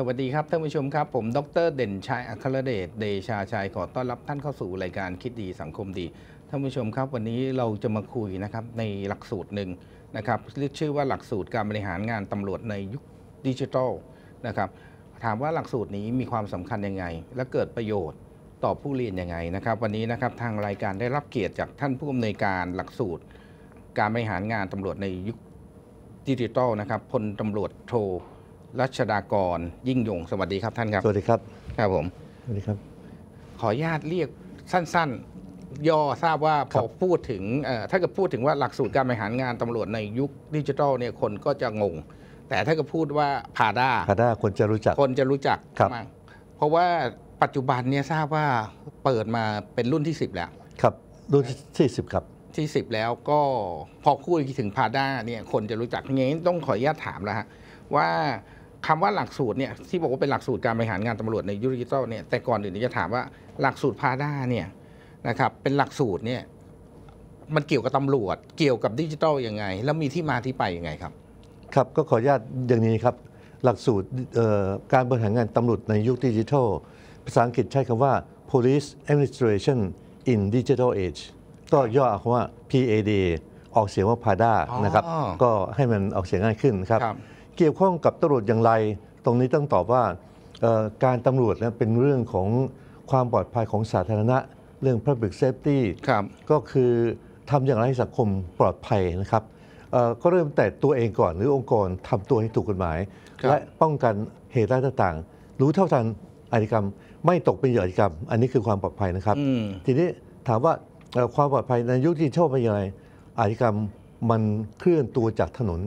สวัสดีครับท่านผู้ชมครับ ผมดรเด่นชัยอัครเดชเดชาชัยขอต้อนรับท่านเข้าสู่รายการคิดดีสังคมดีท่านผู้ชมครับวันนี้เราจะมาคุยนะครับในหลักสูตรหนึ่งนะครับเรียกชื่อว่าหลักสูตรการบริหารงานตำรวจในยุคดิจิทัลนะครับถามว่าหลักสูตรนี้มีความสำคัญยังไง และเกิดประโยชน์ต่อผู้เรียนยังไงนะครับวันนี้นะครับทางรายการได้รับเกียรติจากท่านผู้อำนวยการหลักสูตร การบริหารงานตำรวจในยุคดิจิทัลนะครับพลตำรวจโทรัชดากรยิ่งยงสวัสดีครับท่านครับ สวัสดีครับ ครับ ผม สวัสดีครับ ขออนุญาตเรียกสั้นๆ ย่อทราบว่าพอพูดถึงถ้าเกิดพูดถึงว่าหลักสูตรการบริหารงานตำรวจในยุคดิจิทัลเนี่ยคนก็จะงงแต่ถ้าเกิดพูดว่าพาด้าพาด้าคนจะรู้จัก คนจะรู้จักมากเพราะว่าปัจจุบันเนี่ยทราบว่าเปิดมาเป็นรุ่นที่ 10 แล้ว ครับ รุ่นที่10ครับ ที่10แล้วก็พอพูดถึงพาด้า เนี่ย คนจะรู้จักอย่างนี้ต้องขออนุญาตถามแล้วฮะว่าคำว่าหลักสูตรเนี่ยที่บอกว่าเป็นหลักสูตรการบริหารงานตำรวจในยุคดิจิตอลเนี่ยแต่ก่อนอื่นจะถามว่าหลักสูตรพาด้าเนี่ยนะครับเป็นหลักสูตรเนี่ยมันเกี่ยวกับตำรวจเกี่ยวกับดิจิทัลยังไง แล้วมีที่มาที่ไปยังไงครับ ครับก็ขออนุญาตอย่างนี้ครับ หลักสูตรการบริหารงานตำรวจในยุคดิจิทัลภาษาอังกฤษใช้คำว่า police administration in digital age ก็ย่อคำว่า PAD ออกเสียงว่าาด้านะครับก็ให้มันออกเสียงง่ายขึ้นครับรบเกี่ยวข้องกับตำรวจอย่างไร ตรงนี้ต้องตอบว่าการตำรวจนะเป็นเรื่องของความปลอดภัยของสาธารณะ เรื่อง Public Safety ก็คือทำอย่างไรให้สังคมปลอดภัยนะครับก็เริ่มแต่ตัวเองก่อน หรือองค์กรทำตัวให้ถูกกฎหมาย และป้องกันเหตุร้ายต่างๆรู้เท่าทันอาชญากรรมไม่ตกเป็นเหยื่ออาชญากรรมอันนี้คือความปลอดภัยนะครับ ทีนี้ถามว่าความปลอดภัยในยุคที่โชคเป็นยังไงอาชญากรรมมันเคลื่อนตัวจากถนน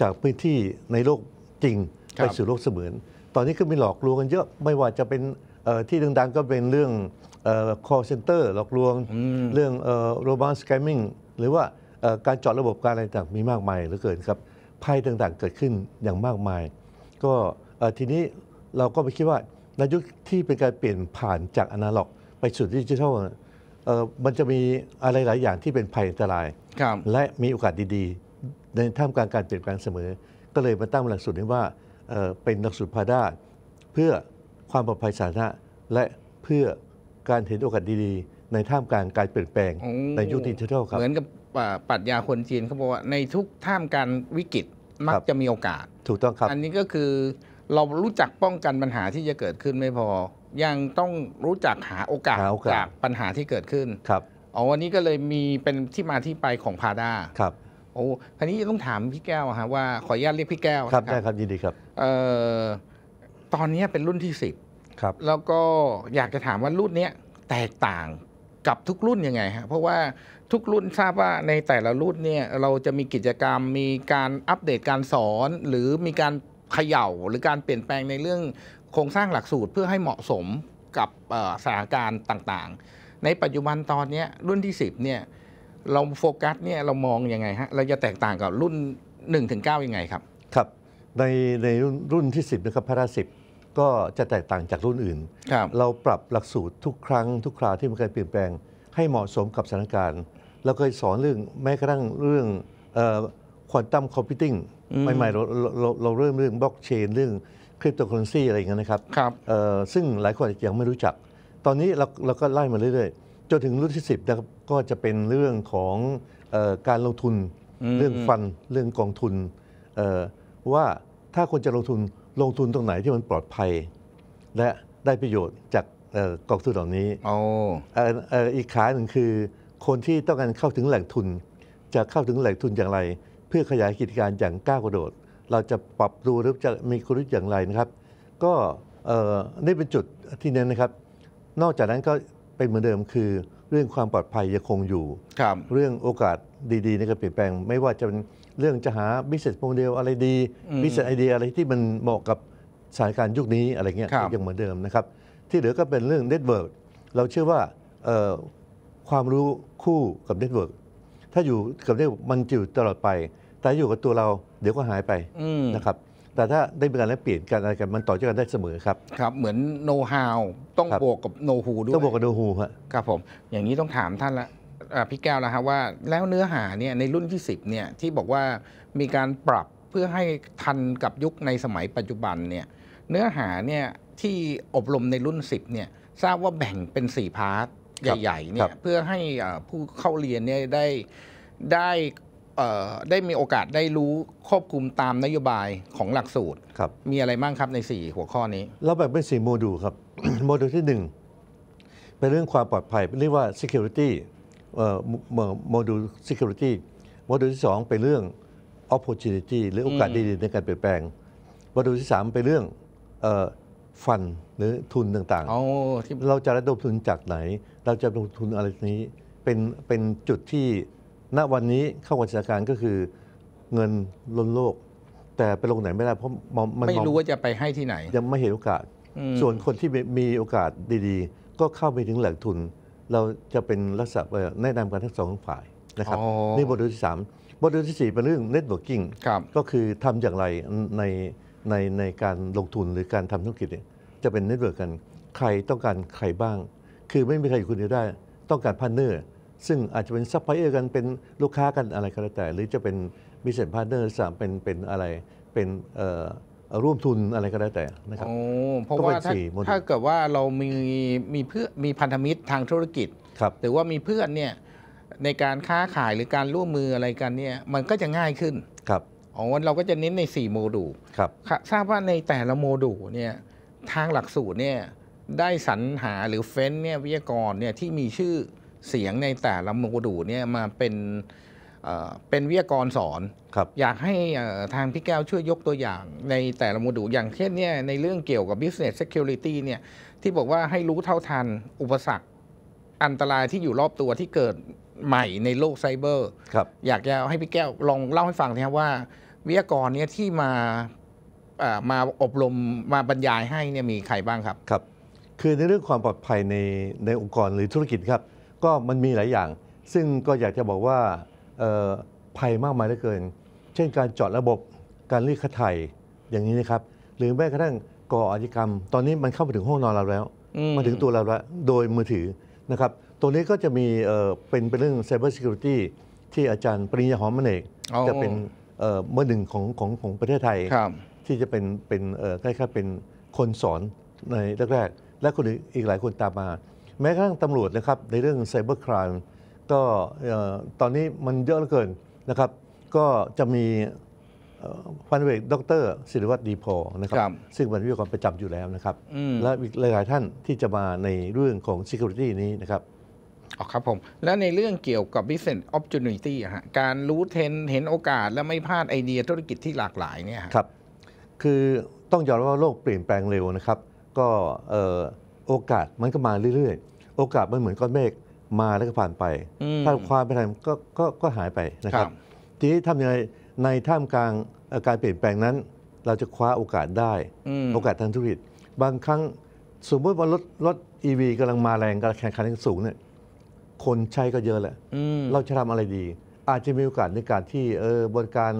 จากพื้นที่ในโลกจริง ไปสู่โลกเสมือน ตอนนี้ก็มีหลอกลวงกันเยอะ ไม่ว่าจะเป็นที่ดังๆก็เป็นเรื่อง call center หลอกลวง เรื่อง r o b o t scamming หรือว่าการจอดระบบการอะไรต่างมีมากมายเหลือเกินครับภัยต่างๆเกิดขึ้นอย่างมากมาย ก็ทีนี้เราก็ไปคิดว่าในยุคที่เป็นการเปลี่ยนผ่านจากอนาล็อกไปสู่ดิจิทัลมันจะมีอะไรหลายอย่างที่เป็นภัยอันตรายและมีโอกาสดีๆในท่ามกลางการเปลี่ยนแปลงเสมอ ก็เลยมาตั้งหลักสูตรนี้ว่าเป็นหลักสูตรพาด้า เพื่อความปลอดภัยสาธารณะและเพื่อการเห็นโอกาสดี ๆ ในท่ามกลางการเปลี่ยนแปลง ในยุคดิจิทัลครับเหมือนกับปรัชญาคนจีนเขาบอกว่าในทุกท่ามกลางวิกฤตมักจะมีโอกาสถูกต้องครับ อันนี้ก็คือเรารู้จักป้องกันปัญหาที่จะเกิดขึ้นไม่พอยังต้องรู้จักหาโอกาสจากปัญหาที่เกิดขึ้นครับอ๋อวันนี้ก็เลยมีเป็นที่มาที่ไปของพาด้าครับโอ้ทีนี้ต้องถามพี่แก้วฮะว่าขออนุญาตเรียกพี่แก้วครับได้ครับยินดีครับเอ่อตอนนี้เป็นรุ่นที่สิบครับ แล้วก็อยากจะถามว่ารุ่นนี้แตกต่างกับทุกรุ่นยังไงฮะ เพราะว่าทุกรุ่นทราบว่าในแต่ละรุ่นเนี่ยเราจะมีกิจกรรมมีการอัปเดตการสอน หรือมีการเขย่าหรือการเปลี่ยนแปลงในเรื่อง โครงสร้างหลักสูตรเพื่อให้เหมาะสมกับสถานการณ์ต่างๆ ในปัจจุบันตอนนี้รุ่นที่ 10เนี่ยเราโฟกัสเนี่ยเรามองยังไงฮะเราจะแตกต่างกับรุ่น 1-9ถึงยังไงครับ ครับในในรุ่นรุ่นที่ 10 นะครับพระราสิบก็จะแตกต่างจากรุ่นอื่นรเราปรับหลักสูตรทุกครั้งทุกคราวที่มันเคยเปลี่ยนแปลงให้เหมาะสมกับสถานการณ์เราเคยสอนเรื่องแม้กระทั่งเรื่องควอนตัมคอมพิวติ้งใหม่ๆเราเราเริ่มเรื่องบล็อกเชนเรื่องคริปโตเคอเรนซีอะไรอย่างเงี้ยนะครับรบซึ่งหลายคนยังไม่รู้จัก ตอนนี้เราเราก็ไล่มาเรื่อยๆจนถึงรุ่นที่ 10นะครับก็จะเป็นเรื่องของอการลงทุนเรื่องฟันเรื่องกองทุนว่าถ้าคนจะลงทุนลงทุนตรงไหนที่มันปลอดภัย และได้ประโยชน์จากกองทุนเหล่านี้อีกขาหนึ่งคือคนที่ต้องการเข้าถึงแหล่งทุน จะเข้าถึงแหล่งทุนอย่างไร เพื่อขยายกิจการอย่างก้าวกระโดด เราจะปรับดูหรือจะมีกลยุทธ์อย่างไรนะครับ ก็นี่เป็นจุดที่เน้นนะครับ นอกจากนั้นก็เป็นเหมือนเดิมคือเรื่องความปลอดภัยยังคงอยู่เรื่องโอกาสดีๆในการเปลี่ยนแปลง ไม่ว่าจะเป็นเรื่องจะหาบิสเซ e โมเดลอะไรดีบ u s i n ตไอเดียอะไรที่มันเหมาะกับสถานการณ์ยุคนี้อะไรเงี้ยยังเหมือนเดิมนะครับ ที่เหลือก็เป็นเรื่องเน็ตเวิร์กเราเชื่อว่าความรู้คู่กับเน็ตเวิร์กถ้าอยู่กับเน็ตมันอยู่ตลอดไป แต่อยู่กับตัวเรา เดี๋ยวก็หายไปนะครับแต่ถ้าได้มีการแลกเปลี่ยนกันอะไรกัน มันต่อจากกันได้เสมอครับ ครับเหมือนโน้ตฮาวต้องบวกกับโนฮูด้วยต้องบวกกับโนฮูครับครับผมอย่างนี้ต้องถามท่านละพี่แก้วแล้วฮะว่า แล้วเนื้อหาเนี่ยในรุ่นที่ 10เนี่ยที่บอกว่ามีการปรับเพื่อให้ทันกับยุคในสมัยปัจจุบัน เนี่ยเนื้อหาเนี่ยที่อบรมในรุ่น 10เนี่ยทราบว่าแบ่งเป็น 4 พาร์ท ใหญ่ ๆเนี่ยเพื่อให้ผู้เข้าเรียนเนี่ยได้ได้ได้มีโอกาสได้รู้ควบคุมตามนโยบายของหลักสูตรมีอะไรบ้างครับใน 4 หัวข้อนี้ เราแบ่งเป็น4โมดูลครับ โมดูลที่ 1 เป็นเรื่องความปลอดภัยเรียกว่า security โมดูล security โมดูลที่ 2 เป็นเรื่อง opportunity หรือโอกาสดีๆ ในการเปลี่ยนแปลง โมดูลที่ 3 เป็นเรื่องฟันหรือทุนต่างๆ เราจะระดมทุนจากไหน เราจะลงทุนอะไรนี้เป็นเป็นจุดที่ณวันนี้เข้าวัญชาการก็คือเงินล้นโลก แต่ไปลงไหนไม่ได้เพราะมันไม่รู้ว่าจะไปให้ที่ไหนยังไม่เห็นโอกาส ส่วนคนที่มีโอกาสดี ๆ ก็เข้าไปถึงแหล่งทุน เราจะเป็นลักษณะแนะนำกันทั้งสองฝ่ายนะครับนี่บทที่สามบทที่สี่เป็นเรื่อง networking ก็คือทำอย่างไรในในในการลงทุนหรือการทำธุรกิจจะเป็นเน็ตเวิร์กกันใครต้องการใครบ้าง คือไม่มีใครอยู่คนเดียวได้ ต้องการพาร์เนอร์ซึ่งอาจจะเป็นซัพพลายเออร์กันเป็นลูกค้ากันอะไรก็แล้วแต่ หรือจะเป็นบิสเนสพาร์เนอร์สามเป็นเป็นอะไรเป็นร่วมทุนอะไรก็แล้วแต่นะครับโอ้เพราะว่าถ้าถ้าเกิดว่าเรามีมีเพื่อมีพันธมิตรทางธุรกิจครับหรือว่ามีเพื่อนเนี่ยในการค้าขายหรือการร่วมมืออะไรกันเนี่ยมันก็จะง่ายขึ้นครับอ๋อเราก็จะเน้นใน 4 โมดูลครับทราบว่าในแต่ละโมดูลเนี่ยทางหลักสูตรเนี่ยได้สรรหาหรือเฟ้นเนี่ยวิทยากรเนี่ยที่มีชื่อเสียงในแต่ละโมดูลเนี่ยมาเป็นเป็นวิทยากรสอน ครับ อยากให้ทางพี่แก้วช่วยยกตัวอย่างในแต่ละโมดูลอย่างเช่นเนี่ยในเรื่องเกี่ยวกับ business security เนี่ยที่บอกว่าให้รู้เท่าทันอุปสรรค อันตรายที่อยู่รอบตัวที่เกิดใหม่ในโลกไซเบอร์ ครับ อยากจะให้พี่แก้วลองเล่าให้ฟังนะครับว่า วิทยากรเนี่ยที่มามาอบรมมาบรรยายให้เนี่ยมีใครบ้างครับ ครับ คือในเรื่องความปลอดภัยในในองค์กรหรือธุรกิจครับก็มันมีหลายอย่าง ซึ่งก็อยากจะบอกว่า ภัยมากมายเหลือเกิน เช่นการเจาะระบบการรีดข่าไถ่อย่างนี้นะครับ หรือแม้กระทั่งก่ออาชญากรรม ตอนนี้มันเข้ามาถึงห้องนอนเราแล้ว มาถึงตัวเราแล้ว โดยมือถือนะครับ ตรงนี้ก็จะมีเป็นเป็นเรื่อง Cyber Security ที่อาจารย์ปริญญาหอมมเอกจะเป็นเมื่อหนึ่งของของของประเทศไทยที่จะเป็นเป็นใกล้ๆเป็นคนสอนในแรกๆและคนอีกหลายคนตามมาแม้กระทั่งตำรวจนะครับ ในเรื่องไซเบอร์ครามก็ตอนนี้มันเยอะเหลือเกินนะครับ ก็จะมีพันเอกดรศิริวัตรดีพอนะครับ ซึ่งเป็นวิทยากรประจำอยู่แล้วนะครับ และอีกหลายท่านที่จะมาในเรื่องของ Security นี้นะครับอ๋อครับผม และในเรื่องเกี่ยวกับ Business Opportunity ฮะการรู้เทรนเห็นโอกาสและไม่พลาดไอเดียธุรกิจที่หลากหลายเนี่ยครับ คือต้องยอมรับว่าโลกเปลี่ยนแปลงเร็วนะครับ ก็โอกาสมันก็มาเรื่อย ๆ โอกาสมันเหมือนก้อนเมฆมาแล้วก็ผ่านไปถ้าความไปทนธก็ก็ก็หายไปนะครับ ทีนี้ทำยังไงในท่ามกลางอาการเปลี่ยนแปลงนั้น เราจะคว้าโอกาสได้ โอกาสทางธุรกิจบางครั้งสมมติว่ารถรถอีวีกำลังมาแรงกำลังแข่งขันสูงเนี่ยคนใช้ก็เยอะแหละ เราจะทำอะไรดี อาจจะมีโอกาสในการที่เออบริการ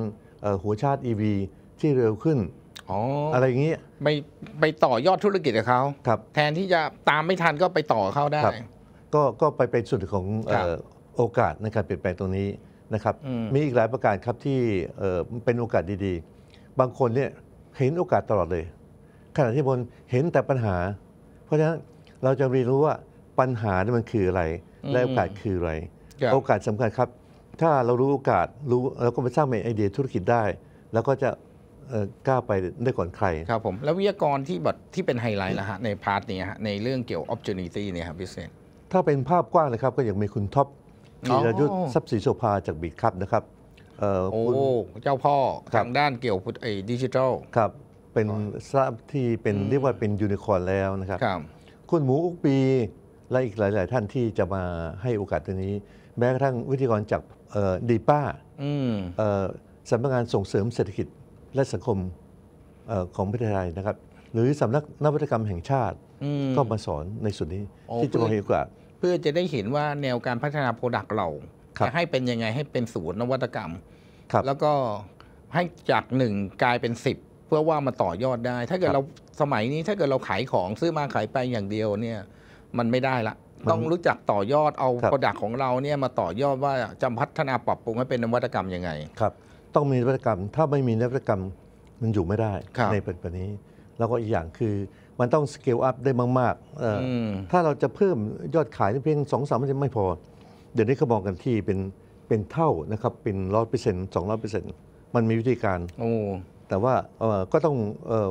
หัวชาติวีที่เร็วขึ้นออะไรอย่างเงี้ยไปไปต่อยอดธุรกิจกับเขาครับ แทนที่จะตามไม่ทันก็ไปต่อเขาได้ ก็ก็ไปเป็นส่วนของโอกาสในการเปลี่ยนแปลงตรงนี้นะครับ มีอีกหลายประการครับที่เป็นโอกาสดี ๆ บางคนเนี่ยเห็นโอกาสตลอดเลย ขณะที่บนเห็นแต่ปัญหา เพราะฉะนั้นเราจะเรียนรู้ว่าปัญหานี่มันคืออะไร และโอกาสคืออะไร โอกาสสำคัญครับ ถ้าเรารู้โอกาสรู้เราก็ไปสร้างไอเดียธุรกิจได้ แล้วก็จะกล้าไปได้ก่อนใคร ครับผม แล้ววิทยากรที่แบบที่เป็นไฮไลท์นะฮะในพาร์ทนี้ฮะในเรื่องเกี่ยวออปชันนิตี้เนี่ยครับพี่เซนถ้าเป็นภาพกว้างนะครับ ก็ยังมีคุณท็อปธีรยุทธ์ทรัพย์ศรีโสภาจากบิดครับนะครับ โอ้เจ้าพ่อทางด้านเกี่ยวไอ้ดิจิทัลครับ เป็นทราบที่เป็นเรียกว่าเป็นยูนิคอร์แล้วนะครับคุณหมูอุกปีและอีกหลาย ๆ ท่านที่จะมาให้โอกาสตรงนี้ แม้กระทั่งวิทยากรจากดีป้าสำนักงานส่งเสริมเศรษฐกิจและสังคมอของประเทศไทยนะครับ หรือสำนักนวัตกรรมแห่งชาติ ก็มาสอนในส่วนนี้ ที่จะมากว่า เพื่อจะได้เห็นว่าแนวการพัฒนาโปรดักต์เราจะให้เป็นยังไงให้เป็นศูนย์นวัตกรรมแล้วก็ให้จากหนึ่งกลายเป็นสิบเพื่อว่ามาต่อยอดได้ ถ้าเกิดเราสมัยนี้ถ้าเกิดเราขายของซื้อมาขายไปอย่างเดียวเนี่ยมันไม่ได้ละต้องรู้จักต่อยอดเอาโปรดักต์ของเราเนี่ยมาต่อยอดว่าจะพัฒนาปรับปรุงให้เป็นนวัตกรรมยังไงครับต้องมีนวัตกรรม ถ้าไม่มีนวัตกรรมมันอยู่ไม่ได้ในปัจจุบันนี้แล้วก็อีกอย่างคือมันต้องสเกลอัพได้มากๆ ถ้าเราจะเพิ่มยอดขายเพียงสองสามเปอร์เซ็นต์ไม่พอ เดี๋ยวนี้เขามองกันที่เป็นเป็นเท่านะครับ เป็นร้อยเปอร์เซ็นต์สองร้อยเปอร์เซ็นต์มันมีวิธีการ แต่ว่าก็ต้อง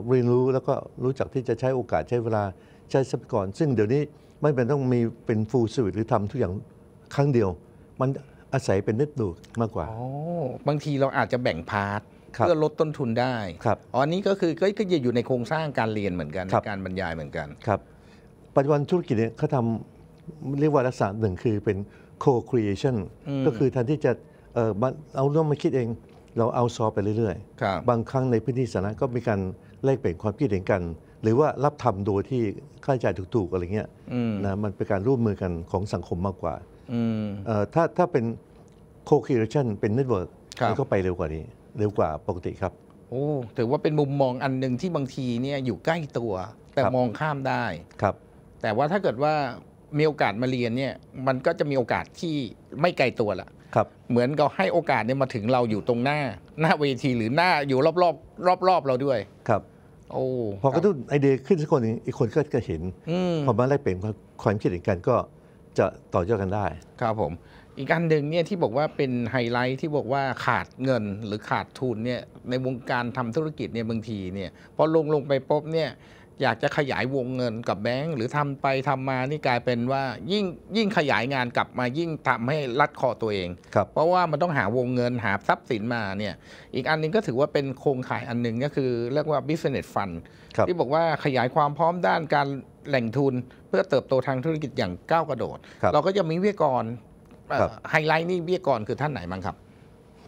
เรียนรู้แล้วก็รู้จักที่จะใช้โอกาสใช้เวลาใช้ทรัพยากร ซึ่งเดี๋ยวนี้ไม่เป็นต้องมีเป็นฟูลสวิตหรือทำทุกอย่างครั้งเดียวมันอาศัยเป็นเน็ตดูมากกว่าอ๋อบางทีเราอาจจะแบ่งพาร์ท เพื่อลดต้นทุนได้ครับอ๋อนี้ก็คือก็จะอยู่ในโครงสร้างการเรียนเหมือนกันการบรรยายเหมือนกัน ครับ ปัจจุบันธุรกิจเนี่ยเขาทำเรียกว่าลักษณะหนึ่งคือเป็น co-creation ก็คือแทนที่จะ เออเอาร่วมมาคิดเอง เราเอาซอไปเรื่อยๆครับบางครั้งในพื้นที่สาธารณะก็มีการแลกเปลี่ยนความคิดเห็นกัน หรือว่ารับทำโดยที่ค่าใช้จ่ายถูกๆอะไรเงี้ยนะ มันเป็นการร่วมมือกันของสังคมมากกว่าถ้าถ้าเป็นโคเค r e a t i o เป็นเน็ตเวิร์กมันก็ไปเร็วกว่านี้ เร็วกว่าปกติครับโอ้ถือว่าเป็นมุมมองอันหนึ่งที่บางทีเนี่ยอยู่ใกล้ตัว แต่มองข้ามได้ครับแต่ว่าถ้าเกิดว่ามีโอกาสมาเรียนเนี่ย มันก็จะมีโอกาสที่ไม่ไกลตัวละครับ เหมือนเราให้โอกาสเนี่ยมาถึงเราอยู่ตรงหน้า หน้าเวทีหรือหน้าอยู่รอบรอบรอบรอบเราด้วย ครับโอ้พอกระตุ้นไอเดียขึ้นสักคน อีกคนก็จะเห็นพอมาแลกเปลี่ยนความคิดเห็นกันก็จะต่อยอดกันได้ ครับผมอีกอันหนึ่งเนี่ยที่บอกว่าเป็นไฮไลท์ที่บอกว่าขาดเงินหรือขาดทุนเนี่ยในวงการทำธุรกิจเนี่ยบางทีเนี่ยพอลงลงไปปุ๊บเนี่ยอยากจะขยายวงเงินกับแบงก์หรือทำไปทำมานี่กลายเป็นว่ายิ่งยิ่งขยายงานกลับมา ยิ่งทำให้รัดคอตัวเอง เพราะว่ามันต้องหาวงเงินหาทรัพย์สินมาเนี่ยอีกอันนึงก็ถือว่าเป็นโครงข่ายอันหนึ่งก็คือเรียกว่า business fund ที่บอกว่าขยายความพร้อมด้านการแหล่งทุน เพื่อเติบโตทางธุรกิจอย่างก้าวกระโดด เราก็จะมีวิทยากรไฮไลท์นี่เบี้ยก่อน คือท่านไหนบ้างครับ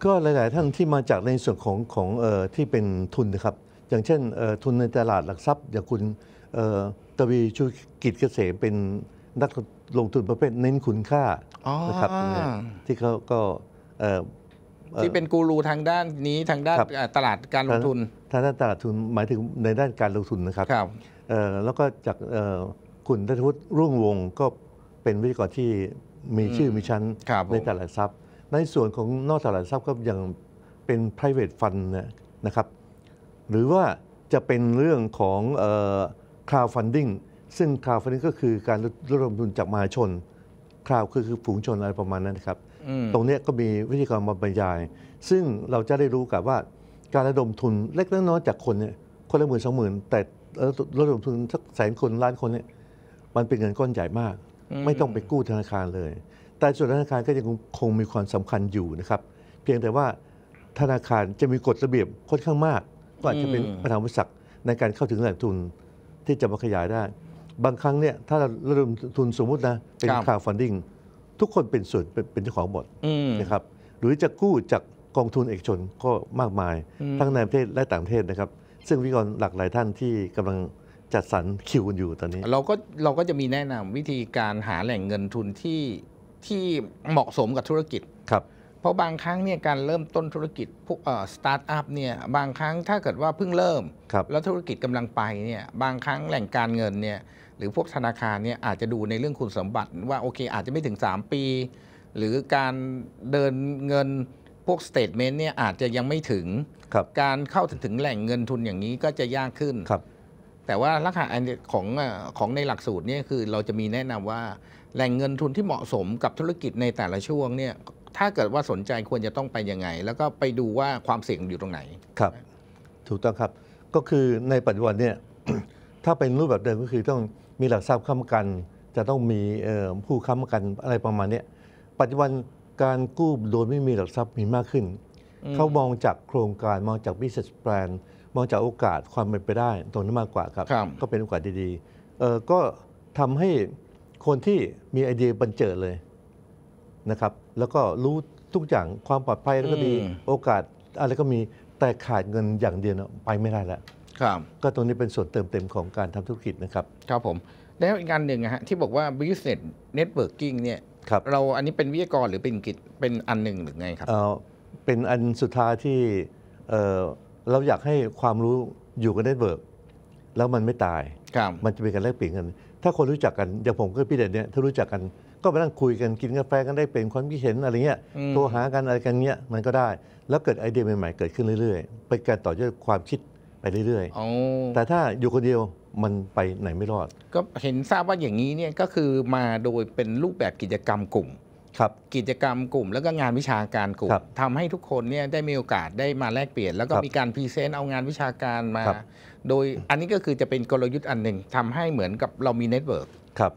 ก็หลาย ๆ ท่านที่มาจากในส่วนของของที่เป็นทุนนะครับ อย่างเช่น ทุนในตลาดหลักทรัพย์ อย่างคุณตวีชูกิจเกษมเป็นนักลงทุนประเภทเน้นคุณค่านะครับที่เขาก็ที่เป็นกูรูทางด้านนี้ทางด้านตลาดการลงทุนทางด้านตลาดทุนหมายถึงในด้านการลงทุนนะครับรบแล้วก็จากคุณธนวุฒิรุ่งวงก็เป็นวิทยากรที่มีชื่อมีชั้นในตลาดทรัพย์ ในส่วนของนอกตลาดทรัพย์ก็ยังเป็น private fund นะครับ หรือว่าจะเป็นเรื่องของ crowdfunding ซึ่ง crowdfunding ก็คือการรรวมทุนจากมหาชน crowd คือคือฝูงชนอะไรประมาณนั้นนะครับ ตรงนี้ก็มีวิธีการมาบรรยาย ซึ่งเราจะได้รู้กับว่าการระดมทุนเล็กน้อยจากคนเนี่ยคนละหมื่นสองหมื่นแต่ระดมทุนสักแสนคนล้านคนเนี่ยมันเป็นเงินก้อนใหญ่มากไม่ต้องไปกู้ธนาคารเลย แต่ส่วนธนาคารก็ยังคงมีความสำคัญอยู่นะครับ เพียงแต่ว่าธนาคารจะมีกฎระเบียบค่อนข้างมากก็อาจจะเป็นปัญหาวิสัรในการเข้าถึงแหล่งทุนที่จะมาขยายได้ บางครั้งเนี่ยถ้าระดมทุนสมมุตินะเป็นคาวฟันดิ้งทุกคนเป็นส่วนเป็นเจ้าของบทนะครับ หรือจะกู้จากกองทุนเอกชนก็มากมายทั้งในประเทศและต่างประเทศนะครับ ซึ่งวิกรหลักหลายท่านที่กำลังจัดสรรคิวอยู่ตอนนี้เราก็เราก็จะมีแนะนำวิธีการหาแหล่งเงินทุนที่ที่เหมาะสมกับธุรกิจครับเพราะบางครั้งเนี่ยการเริ่มต้นธุรกิจพวกสตาร์ทอัพเนี่ยบางครั้งถ้าเกิดว่าเพิ่งเริ่มแล้วธุรกิจกำลังไปเนี่ยบางครั้งแหล่งการเงินเนี่ยหรือพวกธนาคารเนี่ยอาจจะดูในเรื่องคุณสมบัติว่าโอเค อาจจะไม่ถึง 3 ปี หรือการเดินเงินพวกสเตทเมนต์เนี่ยอาจจะยังไม่ถึงการเข้าถึงแหล่งเงินทุนอย่างนี้ก็จะยากขึ้นแต่ว่าลักษณะของของในหลักสูตรเนี่ยคือเราจะมีแนะนำว่าแหล่งเงินทุนที่เหมาะสมกับธุรกิจในแต่ละช่วงเนี่ยถ้าเกิดว่าสนใจควรจะต้องไปยังไงแล้วก็ไปดูว่าความเสี่ยงอยู่ตรงไหนครับ ถูกต้องครับก็คือในปัจจุบันเนี่ยถ้าเป็นรูปแบบเดิมก็คือต้องมีหลักทรัพย์ค้ำกัน จะต้องมีผู้ค้ำกันอะไรประมาณนี้ปัจจุบันการกู้โดยไม่มีหลักทรัพย์มีมากขึ้นเขามองจากโครงการมองจาก business plan มองจากโอกาสความเป็นไปได้ตรงนั้นมากกว่าครับรบก็เป็นโอกาสดีๆเออก็ทำให้คนที่มีไอเดีย บันเจิดเลยนะครับ แล้วก็รู้ทุกอย่างความปลอดภัยแล้วก็ดีโอกาสอะไรก็มีแต่ขาดเงินอย่างเดียวไปไม่ได้แล้วครับ ก็ตรงนี้เป็นส่วนเติมเต็มของการทำธุรกิจนะครับครับผม แล้วอีกงานหนึ่งะฮะ ที่บอกว่า business networking เนี่ยรเราอันนี้เป็นวิทยากรหรือเป็นกิจเป็นอันหนึ่งหรือไงครับเออเป็นอันสุดท้ายที่เออเราอยากให้ความรู้อยู่กันได้เบิกแล้วมันไม่ตายมันจะเป็นการแลกเปลี่ยนกัน ถ้าคนรู้จักกัน อย่างผมกับพี่เด่นเนี่ยถ้ารู้จักกันก็ไปนั่งคุยกันกินกาแฟกันได้เป็นความคิดเห็นอะไรเงี้ยโทรหากันอะไรกันเงี้ยมันก็ได้แล้วเกิดไอเดีย ใหม่ๆเกิดขึ้นเรื่อยๆไปการต่อยอดความคิดไปเรื่อยๆแต่ถ้าอยู่คนเดียวมันไปไหนไม่รอด ก็เห็นทราบว่าอย่างนี้เนี่ยก็คือมาโดยเป็นรูปแบบกิจกรรมกลุ่มกิจกรรมกลุ่มแล้วก็งานวิชาการกลุ่มทำให้ทุกคนเนี่ยได้มีโอกาสได้มาแลกเปลี่ยน แล้วก็มีการพรีเซนต์เอางานวิชาการมาโดยอันนี้ก็คือจะเป็นกลยุทธ์อันหนึ่งทำให้เหมือนกับเรามีเน็ตเวิร์กครับ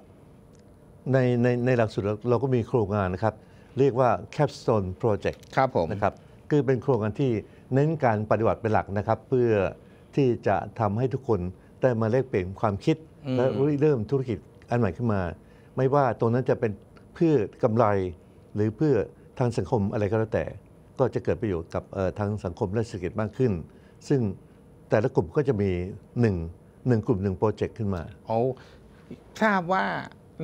ในในในหลักสูตรเราก็มีโครงงานนะครับเรียกว่า Capstone Project ครับผมนะครับคือเป็นโครงการที่เน้นการปฏิบัติเป็นหลักนะครับ เพื่อที่จะทำให้ทุกคน ได้มาแลกเปลี่ยนความคิดและเริ่มธุรกิจอันใหม่ขึ้นมา ไม่ว่าตรงนั้นจะเป็นเพื่อกำไรหรือเพื่อทางสังคมอะไรก็แล้วแต่ก็จะเกิดประโยชน์กับทางสังคมและเศรษฐกิจมากขึ้น ซึ่งแต่ละกลุ่มก็จะมีหนึ่งหนึ่งกลุ่มหนึ่งโปรเจกต์ขึ้นมาเอาทราบว่า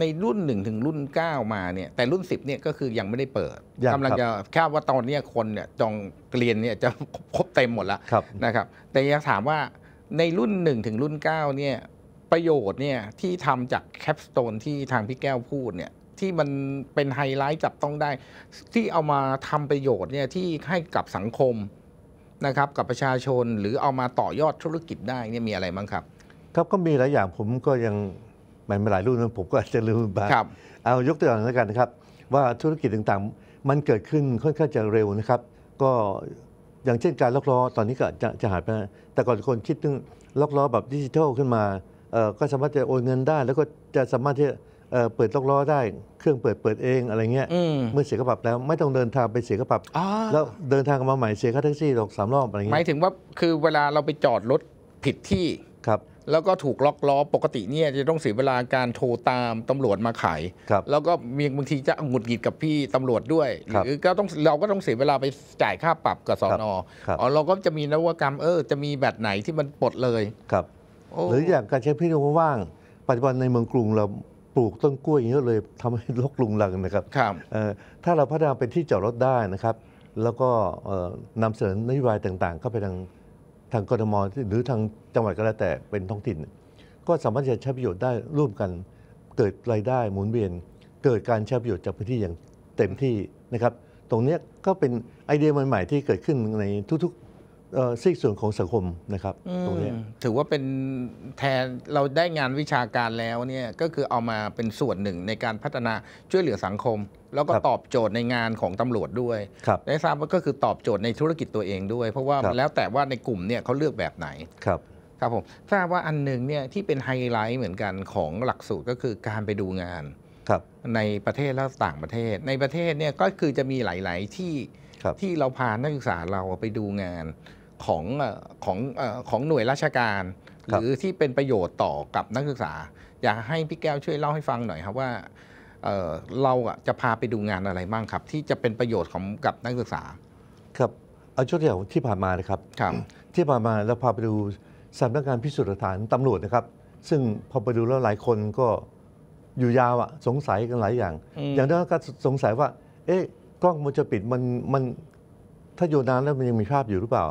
ในรุ่นหนึ่งถึงรุ่น 9 มาเนี่ยแต่รุ่น 10เนี่ยก็คือยังไม่ได้เปิดกำลังจะคาดว่าตอนนี้คนเนี่ยจองเรียนเนี่ยจะครบเต็มหมดแล้วนะครับ แต่อยากถามว่าในรุ่น 1 ถึงรุ่น9เนี่ยประโยชน์เนี่ยที่ทำจากแคปสโตนที่ทางพี่แก้วพูดเนี่ยที่มันเป็นไฮไลท์จับต้องได้ที่เอามาทำประโยชน์เนี่ยที่ให้กับสังคมนะครับ กับประชาชนหรือเอามาต่อยอดธุรกิจได้เนี่ยมีอะไรบ้างครับครับก็มีหลายอย่างผมก็ยังมันมาหลายรุ่นผมก็อาจจะลืมไปเอายกตัวอย่างแล้วกันนะครับ ว่าธุรกิจต่างๆ มันเกิดขึ้นค่อนข้างจะเร็วนะครับ ก็อย่างเช่นการล็อกล้อตอนนี้ก็จะจะหายไปแต่ก่อนคนคิดถึงล็อกล้อแบบดิจิทัลขึ้นมาก็สามารถจะโอนเงินได้แล้วก็จะสามารถที่เปิดล็อกล้อได้เครื่องเปิดเปิดเองอะไรเงี้ยเมื่อเสียกระปรับแล้วไม่ต้องเดินทางไปเสียกระปรับแล้วเดินทางกลับมาใหม่เสียค่าแท็กซี่หรอกสามรอบอะไรเงี้ยหมายถึงว่าคือเวลาเราไปจอดรถผิดที่ครับ แล้วก็ถูกล็อกล้อปกติเนี่ยจะต้องเสียเวลาการโทรตามตำรวจมาไขแล้วก็มีบางทีจะหงุดหงิดกับพี่ตำรวจด้วยหรือก็ต้องเราก็ต้องเสียเวลาไปจ่ายค่าปรับกับสอนออ๋อเราก็จะมีนวัตกรรมเออจะมีแบบไหนที่มันปลดเลยครับหรืออย่างการใช้พื้นที่ว่าง ปัจจุบันในเมืองกรุงเราลูกต้นกล้วยเยอะเลยทำให้ลกลุงลังนะครับครับถ้าเราพัฒนาเป็นที่จอดรถได้นะครับ แล้วก็นำเสนอนโยบายต่างๆ เข้าไปทางทางกรทมหรือทางจังหวัดก็แล้วแต่เป็นท้องถิ่น ก็สามารถจะใช้ประโยชน์ได้ร่วมกัน เกิดรายได้หมุนเวียน เกิดการใช้ประโยชน์จากพื้นที่อย่างเต็มที่นะครับ ตรงนี้ก็เป็นไอเดียใหม่ๆที่เกิดขึ้นในทุกๆซีกส่วนของสังคมนะครับตรงนี้ถือว่าเป็นแทนเราได้งานวิชาการแล้วเนี่ยก็คือเอามาเป็นส่วนหนึ่งในการพัฒนาช่วยเหลือสังคม แล้วก็ตอบโจทย์ในงานของตำรวจด้วยได้ทราบว่าก็คือตอบโจทย์ในธุรกิจตัวเองด้วย เพราะว่าแล้วแต่ว่าในกลุ่มเนี่ยเขาเลือกแบบไหนครับ ครับผมทราบว่าอันหนึ่งเนี่ยที่เป็นไฮไลท์เหมือนกันของหลักสูตรก็คือการไปดูงานในประเทศและต่างประเทศ ในประเทศเนี่ยก็คือจะมีหลาย ๆ ที่ที่เราพานักศึกษาเราไปดูงานของของของหน่วยราชการ หรือที่เป็นประโยชน์ต่อกับนักศึกษา อยากให้พี่แก้วช่วยเล่าให้ฟังหน่อย ครับว่าเราจะพาไปดูงานอะไรบ้างครับ ที่จะเป็นประโยชน์ของกับนักศึกษาครับเอาชุดอย่างที่ผ่านมานะครับครับที่ผ่านมาเราพาไปดูสำนักงานพิสูจน์หลักฐานตำรวจนะครับ ซึ่งพอไปดูแล้วหลายคนก็อยู่ยาวอะสงสัยกันหลายอย่าง อย่างแรกก็สงสัยว่า เอ๊ะกล้องมันจะปิดมันมันถ้าโยนน้ำแล้วมันยังมีภาพอยู่หรือเปล่า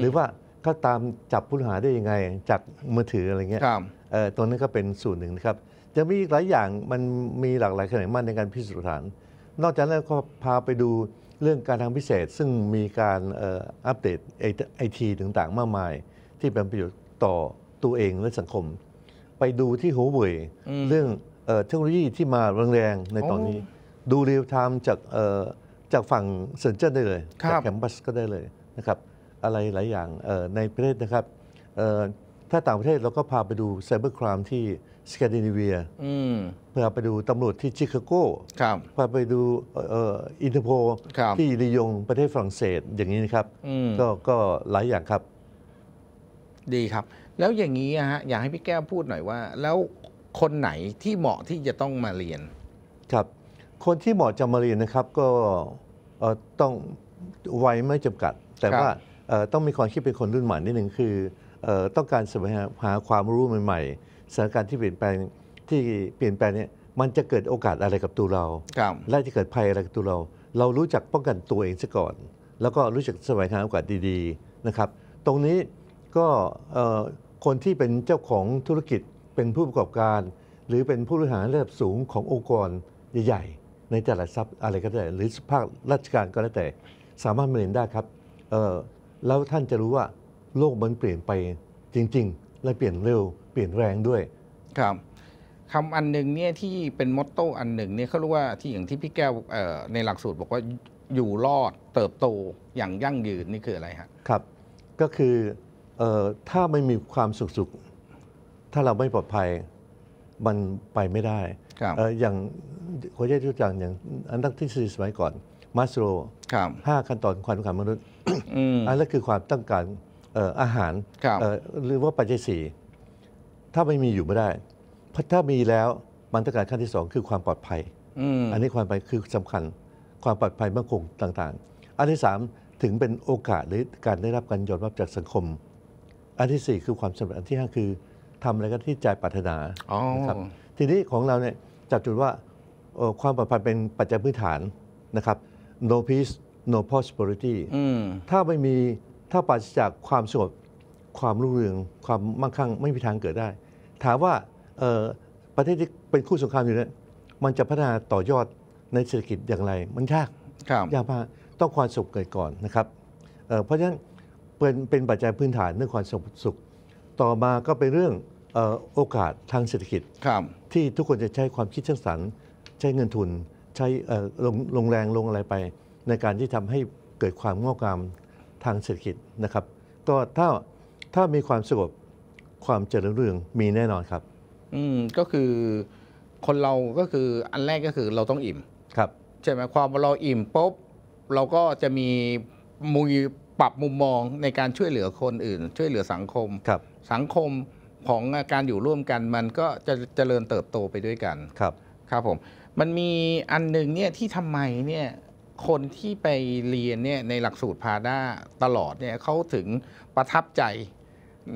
หรือว่าเขาตามจับผู้หาได้ยังไงจากมือถืออะไรเงี้ยตัวนั้นก็เป็นส่วนหนึ่งนะครับจะมีอีกหลายอย่างมันมีหลากหลายแขนงมักในการพิสูจน์ฐานนอกจากนั้นก็พาไปดูเรื่องการทางพิเศษ ซึ่งมีการอัปเดตไอที ต่างๆมากมาย ที่เป็นประโยชน์ต่อตัวเองและสังคม ไปดูที่หัวเว่ยเรื่องเทคโนโลยีที่มาแรงๆในตอนนี้ดูเรียลไทม์จากจากฝั่งเซินเจิ้นได้เลย จากแคมปัสก็ได้เลยนะครับ อะไร หลายอย่างในประเทศนะครับถ้าต่างประเทศเราก็พาไปดูไซเบอร์ครามที่สแกนดิเนเวียพาไปดูตำรวจที่ชิคาโกพาไปดูอินเทอร์โพที่ลียงประเทศฝรั่งเศส อย่างนี้นะครับก็ก็หลายอย่างครับ ดีครับ แล้วอย่างนี้ฮะอยากให้พี่แก้วพูดหน่อยว่า แล้วคนไหนที่เหมาะที่จะต้องมาเรียนครับคนที่เหมาะจะมาเรียนนะครับก็ต้องวัยไม่จำกัด แต่ว่าต้องมีความคิดเป็นคนรุ่นใหม่นิดหนึ่งคือ ต้องการแสวงหาความรู้ใหม่ ๆ สถานการณ์ที่เปลี่ยนแปลงที่เปลี่ยนแปลงเนี่ยมันจะเกิดโอกาสอะไรกับตัวเราและจะเกิดภัยอะไรกับตัวเรา เรารู้จักป้องกันตัวเองซะก่อน แล้วก็รู้จักแสวงหาโอกาสดี ๆนะครับ ตรงนี้ก็คนที่เป็นเจ้าของธุรกิจเป็นผู้ประกอบการ หรือเป็นผู้บริหารระดับสูงขององค์กรใหญ่ในตลาดทรัพย์อะไรก็ได้หรือภาคราชการก็แล้วแต่สามารถมาเรียนได้ครับแล้วท่านจะรู้ว่าโลกมันเปลี่ยนไปจริง ๆ และเปลี่ยนเร็ว เปลี่ยนแรงด้วยครับคำอันหนึ่งเนี่ยที่เป็นมอตโต้อันหนึ่งเนี่ยเขาเรียกว่าที่อย่างที่พี่แก้วในหลักสูตร บอกว่าอยู่รอดเติบโตอย่างยั่งยืน นี่คืออะไรฮะครับ ก็คืออถ้าไม่มีความสุขสุขถ้าเราไม่ปลอดภัยมันไปไม่ได้อย่างขอแยกตัวอย่างอย่างอันดับที่สี่สมัยก่อนมาสโลห้าขั้นตอนความต้องการมนุษย์ อันนั้นคือความต้องการอาหารหรือว่าปัจจัยสี่ถ้าไม่มีอยู่ไม่ได้พถ้ามีแล้วมันต้องการขั้นที่สองคือความปลอดภัย อันนี้ความปลอดภัยคือสำคัญความปลอดภัยมั่นคงต่างๆ อันที่สามถึงเป็นโอกาสหรือการได้รับการยอมรับจากสังคม อันที่สี่คือความสำเร็จอันที่ห้าคือทำอะไรก็ที่ใจปรารถนาครับทีนี้ของเราเนี่ยจากจุดว่าความปลอดภัยเป็นปัจจัยพื้นฐานนะครับ no peace no prosperity ถ้าไม่มีถ้าปราศจากความสงบความรุ่งเรืองความมั่งคั่งไม่มีทางเกิดได้ ถามว่าประเทศที่เป็นคู่สงครามอยู่นั้นมันจะพัฒนาต่อยอดในเศรษฐกิจอย่างไร มันยากยากมากต้องความสุขเกิดก่อนนะครับเเพราะฉะนั้นเป็นเป็นปัจจัยพื้นฐานเรื่องความสุขต่อมาก็เป็นเรื่องโอกาสทางเศรษฐกิจที่ทุกคนจะใช้ความคิดสร้างสรรค์ใช้เงินทุนใช้ลงลงแรงลงอะไรไป ในการที่ทำให้เกิดความงอกงามทางเศรษฐกิจนะครับก็ถ้าถ้ามีความสงบความเจริญรุ่งเรือง มีแน่นอนครับ อืมก็คือคนเราก็คืออันแรกก็คือเราต้องอิ่ม ครับใช่ไหมความเราอิ่มปุ๊บเราก็จะมีมุยปรับมุมมองในการช่วยเหลือคนอื่น ช่วยเหลือสังคมครับสังคมของการอยู่ร่วมกันมันก็จะจะเจริญเติบโตไปด้วยกันครับครับผมมันมีอันหนึ่งเนี่ยที่ทำไมเนี่ยคนที่ไปเรียนเนี่ยในหลักสูตรพาด้าตลอดเนี่ยเขาถึงประทับใจ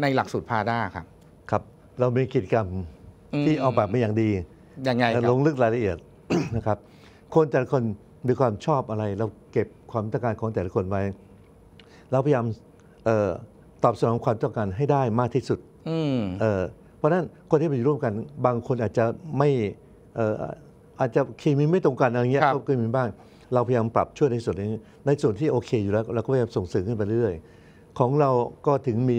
ในหลักสูตรพาด้าครับครับ เรามีกิจกรรมที่ออกแบบมาอย่างดี ยังไงครับลงลึกรายละเอียดนะครับ คนแต่ละคนมีความชอบอะไรเราเก็บความต้องการของแต่ละคนไว้ เราพยายามตอบสนองความต้องการให้ได้มากที่สุดเพราะนั้นคนที่ไปอยู่ร่วมกัน บางคนอาจจะไม่อาจจะเคมีไม่ตรงกันอะไรเงี้ยก็เคยมีบ้าง เราพยายามปรับช่วยในส่วนนี้ในส่วนที่โอเค อยู่แล้ว เราก็พยายามส่งเสริมขึ้นไปเรื่อยๆ ของเรา ก็ถึงมี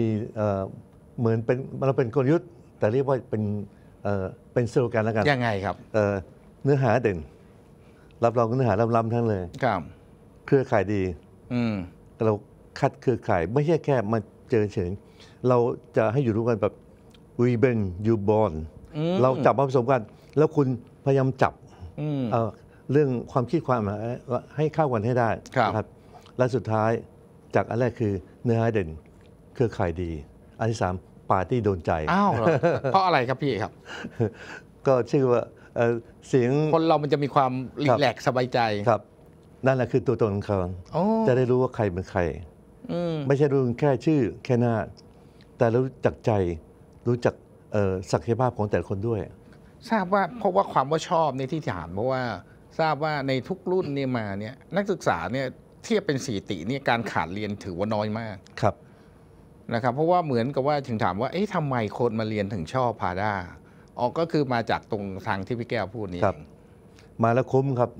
เหมือนเป็นเราเป็นกลยุทธ์ แต่เรียกว่าเป็นเป็นสโลแกนแล้วกันยังไงครับเนื้อหาเด่น รับรองเนื้อหาล้ำๆทั้งเลยครับเครือข่ายดีเราคัดเครือข่ายไม่ใช่แค่มาเจอเฉยเราจะให้อยู่ร่วมกันแบบ we been you born เราจับมาผสมกัน แล้วคุณพยายามจับเรื่องความคิดความ ให้เข้ากันให้ได้ครับ และสุดท้ายจากอันแรกคือเนื้อหาเด่นเครือข่ายดี อันที่สามปาร์ตี้โดนใจ อ้าว เพราะอะไรครับ พี่ครับ ก็ชื่อว่าเสียงคนเรามันจะมีความรีแลกสบายใจครับ นั่นแหละคือตัวตนของเขาจะได้รู้ว่าใครเป็นใครไม่ใช่รู้แค่ชื่อแค่หน้า แต่รู้จักใจรู้จักศักยภาพของแต่ละคนด้วยทราบว่าเพราะว่าความว่าชอบในที่ถามเพราะว่า ทราบว่าในทุกรุ่นนี่มาเนี่ยนักศึกษาเนี่ยเทียบเป็นสีติเนี่ยการขาดเรียนถือว่าน้อยมากครับนะครับ เพราะว่าเหมือนกับว่าถึงถามว่าเอ๊ะทำไมคนมาเรียนถึงชอบพาด้าออกก็คือมาจากตรงทางที่พี่แก้วพูดนี่ครับ มาแล้วคุ้มครับ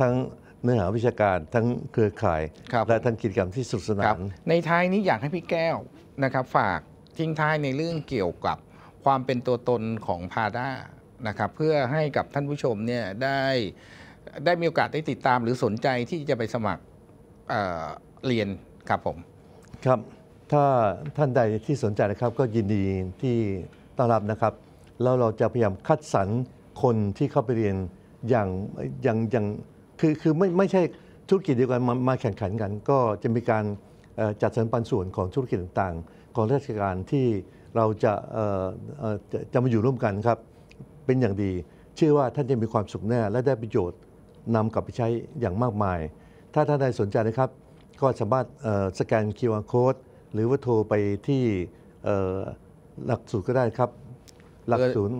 ทั้งเนื้อหาวิชาการทั้งเครือข่ายและทั้งกิจกรรมที่สุดสนานในท้ายนี้อยากให้พี่แก้วนะครับ ฝากทิ้งท้ายในเรื่องเกี่ยวกับความเป็นตัวตนของพาด้านะครับ เพื่อให้กับท่านผู้ชมเนี่ยได้ได้มีโอกาสได้ติดตามหรือสนใจที่จะไปสมัครเเรียนครับผมครับ ถ้าท่านใดที่สนใจนะครับก็ยินดีที่ต้อนรับนะครับแล้วเราจะพยายามคัดสรรคนที่เข้าไปเรียนอย่างอย่างอย่างคือคือไม่ไม่ใช่ธุรกิจเดียวกันมามาแข่งขันกัน ก็จะมีการจัดสรรปันส่วนของธุรกิจต่างๆของราชการที่เราจะจะจะมาอยู่ร่วมกันครับ เป็นอย่างดี เชื่อว่าท่านจะมีความสุขแน่ และได้ประโยชน์นำกลับไปใช้อย่างมากมาย ถ้าท่านใดสนใจนะครับ ก็สามารถสแกน QR Code หรือว่าโทรไปที่หลักสูตรก็ได้ครับ หลักศูนย์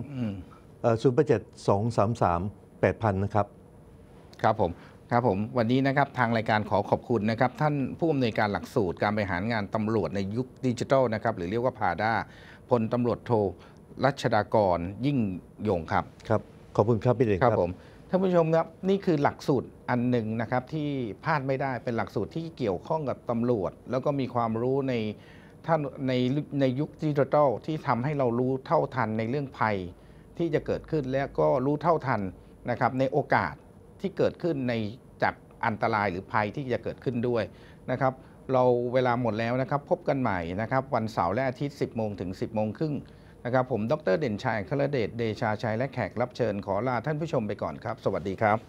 ศูนย์แปดเจ็ดสองสามสามแปดพันนะครับครับผม ครับผม วันนี้นะครับทางรายการขอขอบคุณนะครับท่านผู้อำนวยการหลักสูตรการบริหารงานตำรวจในยุคดิจิทัลนะครับหรือเรียกว่าพาด้าพลตำรวจโทรัชดากรยิ่งยงครับ ครับ ขอบคุณครับ พี่เด็กครับผม ท่านผู้ชมครับนี่คือหลักสูตรอันหนึ่งนะครับที่พลาดไม่ได้เป็นหลักสูตรที่เกี่ยวข้องกับตำรวจ แล้วก็มีความรู้ในท่านในในยุคดิจิทัลที่ทำให้เรารู้เท่าทันในเรื่องภัยที่จะเกิดขึ้นและก็รู้เท่าทันนะครับในโอกาสที่เกิดขึ้นในจากอันตรายหรือภัยที่จะเกิดขึ้นด้วยนะครับเราเวลาหมดแล้วนะครับ พบกันใหม่นะครับ วันเสาร์และอาทิตย์ 10 โมงถึง 10 โมงครึ่งนะครับผม ดร เด่นชัยคลเดช เดชาชัย และแขกรับเชิญขอลาท่านผู้ชมไปก่อนครับ สวัสดีครับ